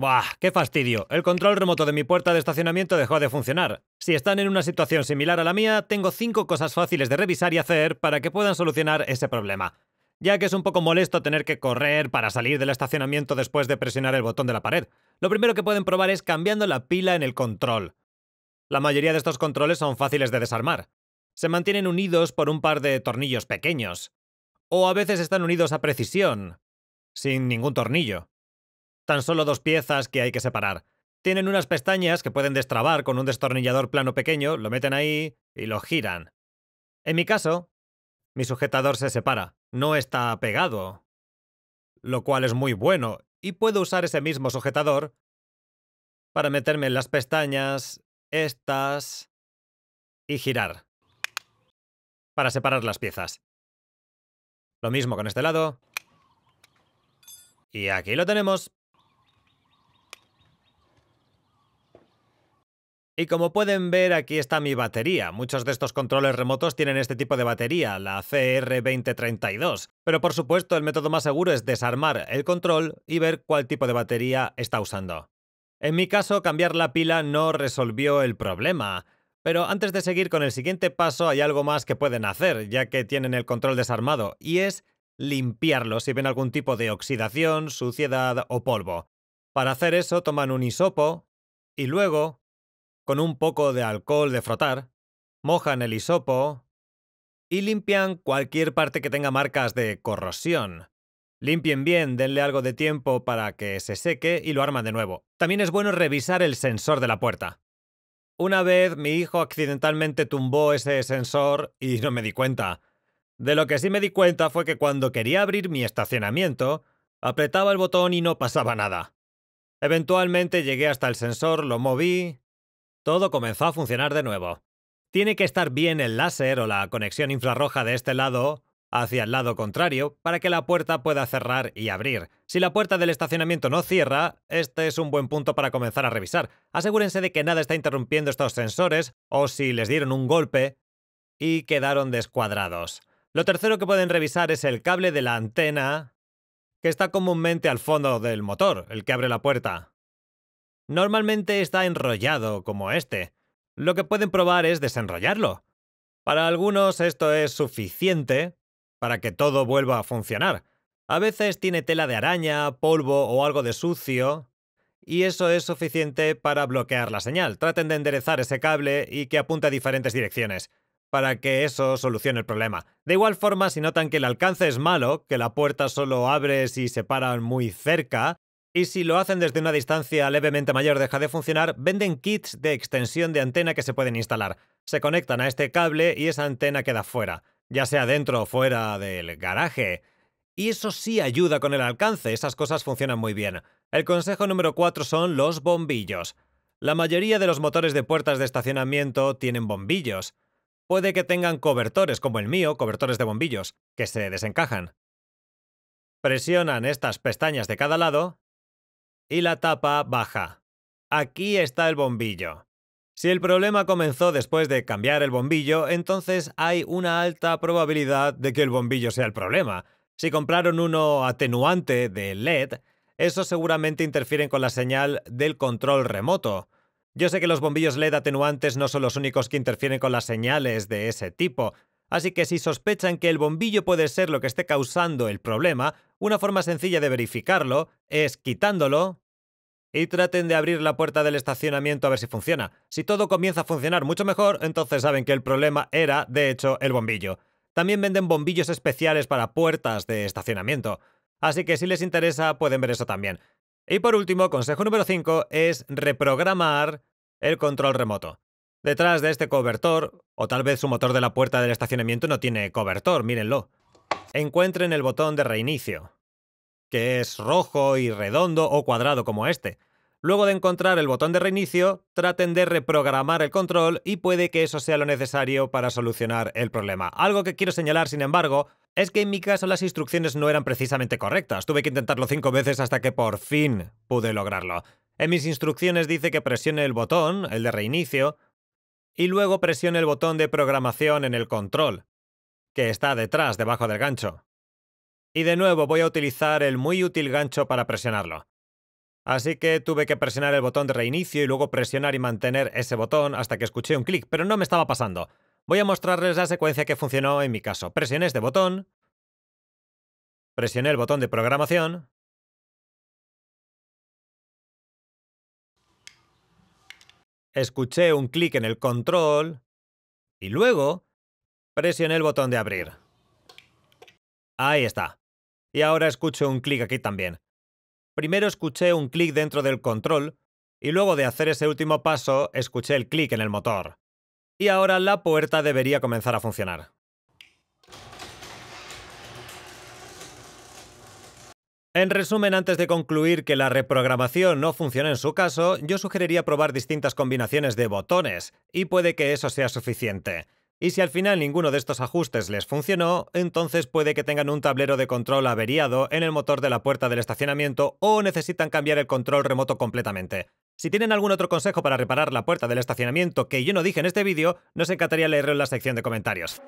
Buah, qué fastidio. El control remoto de mi puerta de estacionamiento dejó de funcionar. Si están en una situación similar a la mía, tengo cinco cosas fáciles de revisar y hacer para que puedan solucionar ese problema. Ya que es un poco molesto tener que correr para salir del estacionamiento después de presionar el botón de la pared. Lo primero que pueden probar es cambiando la pila en el control. La mayoría de estos controles son fáciles de desarmar. Se mantienen unidos por un par de tornillos pequeños. O a veces están unidos a precisión, sin ningún tornillo tan solo dos piezas que hay que separar. Tienen unas pestañas que pueden destrabar con un destornillador plano pequeño, lo meten ahí y lo giran. En mi caso, mi sujetador se separa, no está pegado, lo cual es muy bueno, y puedo usar ese mismo sujetador para meterme en las pestañas, estas, y girar, para separar las piezas. Lo mismo con este lado. Y aquí lo tenemos. Y como pueden ver, aquí está mi batería. Muchos de estos controles remotos tienen este tipo de batería, la CR2032. Pero por supuesto, el método más seguro es desarmar el control y ver cuál tipo de batería está usando. En mi caso, cambiar la pila no resolvió el problema. Pero antes de seguir con el siguiente paso, hay algo más que pueden hacer, ya que tienen el control desarmado, y es limpiarlo si ven algún tipo de oxidación, suciedad o polvo. Para hacer eso, toman un hisopo y luego con un poco de alcohol de frotar, mojan el hisopo y limpian cualquier parte que tenga marcas de corrosión. Limpien bien, denle algo de tiempo para que se seque y lo arman de nuevo. También es bueno revisar el sensor de la puerta. Una vez mi hijo accidentalmente tumbó ese sensor y no me di cuenta. De lo que sí me di cuenta fue que cuando quería abrir mi estacionamiento, apretaba el botón y no pasaba nada. Eventualmente llegué hasta el sensor, lo moví todo comenzó a funcionar de nuevo. Tiene que estar bien el láser o la conexión infrarroja de este lado hacia el lado contrario para que la puerta pueda cerrar y abrir. Si la puerta del estacionamiento no cierra, este es un buen punto para comenzar a revisar. Asegúrense de que nada está interrumpiendo estos sensores o si les dieron un golpe y quedaron descuadrados. Lo tercero que pueden revisar es el cable de la antena que está comúnmente al fondo del motor, el que abre la puerta. Normalmente está enrollado como este. Lo que pueden probar es desenrollarlo. Para algunos esto es suficiente para que todo vuelva a funcionar. A veces tiene tela de araña, polvo o algo de sucio, y eso es suficiente para bloquear la señal. Traten de enderezar ese cable y que apunte a diferentes direcciones, para que eso solucione el problema. De igual forma, si notan que el alcance es malo, que la puerta solo abre si se paran muy cerca, y si lo hacen desde una distancia levemente mayor deja de funcionar, venden kits de extensión de antena que se pueden instalar. Se conectan a este cable y esa antena queda fuera, ya sea dentro o fuera del garaje. Y eso sí ayuda con el alcance, esas cosas funcionan muy bien. El consejo número 4 son los bombillos. La mayoría de los motores de puertas de estacionamiento tienen bombillos. Puede que tengan cobertores como el mío, cobertores de bombillos, que se desencajan. Presionan estas pestañas de cada lado y la tapa baja. Aquí está el bombillo. Si el problema comenzó después de cambiar el bombillo, entonces hay una alta probabilidad de que el bombillo sea el problema. Si compraron uno atenuante de LED, eso seguramente interfieren con la señal del control remoto. Yo sé que los bombillos LED atenuantes no son los únicos que interfieren con las señales de ese tipo, así que si sospechan que el bombillo puede ser lo que esté causando el problema, una forma sencilla de verificarlo es quitándolo y traten de abrir la puerta del estacionamiento a ver si funciona. Si todo comienza a funcionar mucho mejor, entonces saben que el problema era, de hecho, el bombillo. También venden bombillos especiales para puertas de estacionamiento. Así que si les interesa, pueden ver eso también. Y por último, consejo número 5 es reprogramar el control remoto. Detrás de este cobertor, o tal vez su motor de la puerta del estacionamiento no tiene cobertor, mírenlo. Encuentren el botón de reinicio que es rojo y redondo o cuadrado como este. Luego de encontrar el botón de reinicio, traten de reprogramar el control y puede que eso sea lo necesario para solucionar el problema. Algo que quiero señalar, sin embargo, es que en mi caso las instrucciones no eran precisamente correctas. Tuve que intentarlo cinco veces hasta que por fin pude lograrlo. En mis instrucciones dice que presione el botón, el de reinicio, y luego presione el botón de programación en el control, que está detrás, debajo del gancho. Y de nuevo voy a utilizar el muy útil gancho para presionarlo. Así que tuve que presionar el botón de reinicio y luego presionar y mantener ese botón hasta que escuché un clic, pero no me estaba pasando. Voy a mostrarles la secuencia que funcionó en mi caso. Presioné este botón, presioné el botón de programación, escuché un clic en el control y luego presioné el botón de abrir. Ahí está y ahora escucho un clic aquí también. Primero escuché un clic dentro del control y luego de hacer ese último paso escuché el clic en el motor. Y ahora la puerta debería comenzar a funcionar. En resumen, antes de concluir que la reprogramación no funciona en su caso, yo sugeriría probar distintas combinaciones de botones, y puede que eso sea suficiente. Y si al final ninguno de estos ajustes les funcionó, entonces puede que tengan un tablero de control averiado en el motor de la puerta del estacionamiento o necesitan cambiar el control remoto completamente. Si tienen algún otro consejo para reparar la puerta del estacionamiento que yo no dije en este vídeo, nos encantaría leerlo en la sección de comentarios.